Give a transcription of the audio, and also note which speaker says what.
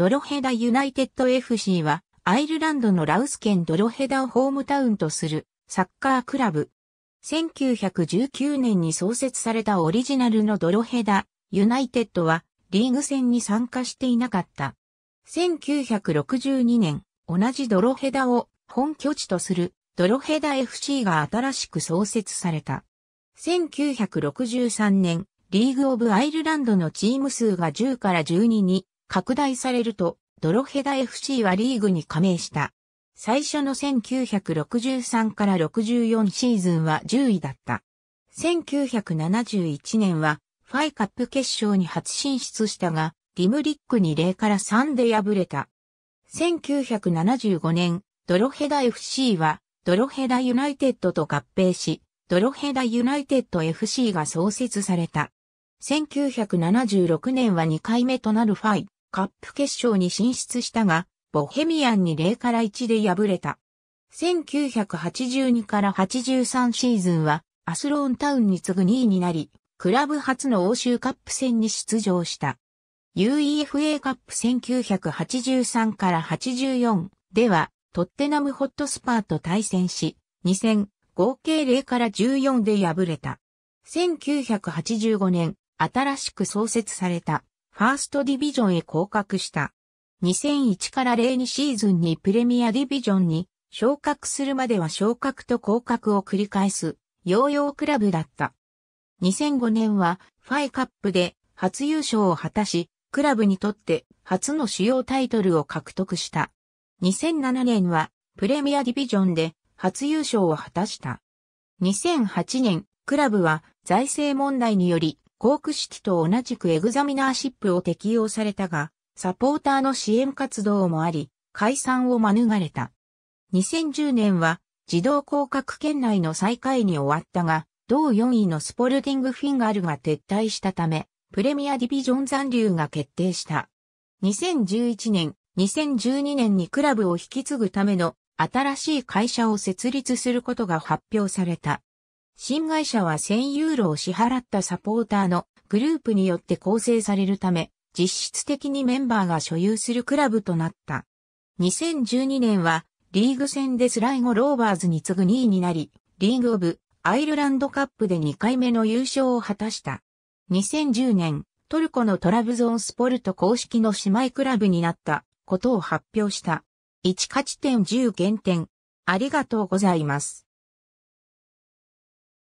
Speaker 1: ドロヘダユナイテッド FC は、アイルランドのラウス県ドロヘダをホームタウンとするサッカークラブ。1919年に創設されたオリジナルのドロヘダ、ユナイテッドはリーグ戦に参加していなかった。1962年、同じドロヘダを本拠地とするドロヘダ FC が新しく創設された。1963年、リーグオブアイルランドのチーム数が10から12に拡大されると、ドロヘダ FC はリーグに加盟した。最初の1963から64シーズンは10位だった。1971年は、ファイカップ決勝に初進出したが、リムリックに0から3で敗れた。1975年、ドロヘダ FC は、ドロヘダユナイテッドと合併し、ドロヘダユナイテッド FC が創設された。1976年は2回目となるファイカップ決勝に進出したが、ボヘミアンに0から1で敗れた。1982から83シーズンは、アスローンタウンに次ぐ2位になり、クラブ初の欧州カップ戦に出場した。UEFA カップ1983から84では、トッテナムホットスパーと対戦し、2戦、合計0から14で敗れた。1985年、新しく創設されたファーストディビジョンへ降格した。2001から02シーズンにプレミアディビジョンに昇格するまでは昇格と降格を繰り返す、ヨーヨークラブだった。2005年はファイカップで初優勝を果たし、クラブにとって初の主要タイトルを獲得した。2007年はプレミアディビジョンで初優勝を果たした。2008年、クラブは財政問題により航空式と同じくエグザミナーシップを適用されたが、サポーターの支援活動もあり、解散を免れた。2010年は、自動降格圏内の再開に終わったが、同4位のスポルティングフィンガルが撤退したため、プレミアディビジョン残留が決定した。2011年、2012年にクラブを引き継ぐための新しい会社を設立することが発表された。新会社は1000ユーロを支払ったサポーターのグループによって構成されるため、実質的にメンバーが所有するクラブとなった。2012年は、リーグ戦でスライゴ・ローバーズに次ぐ2位になり、リーグ・オブ・アイルランドカップで2回目の優勝を果たした。2010年、トルコのトラブゾンスポルト公式の姉妹クラブになったことを発表した。1勝ち点10減点。ありがとうございます。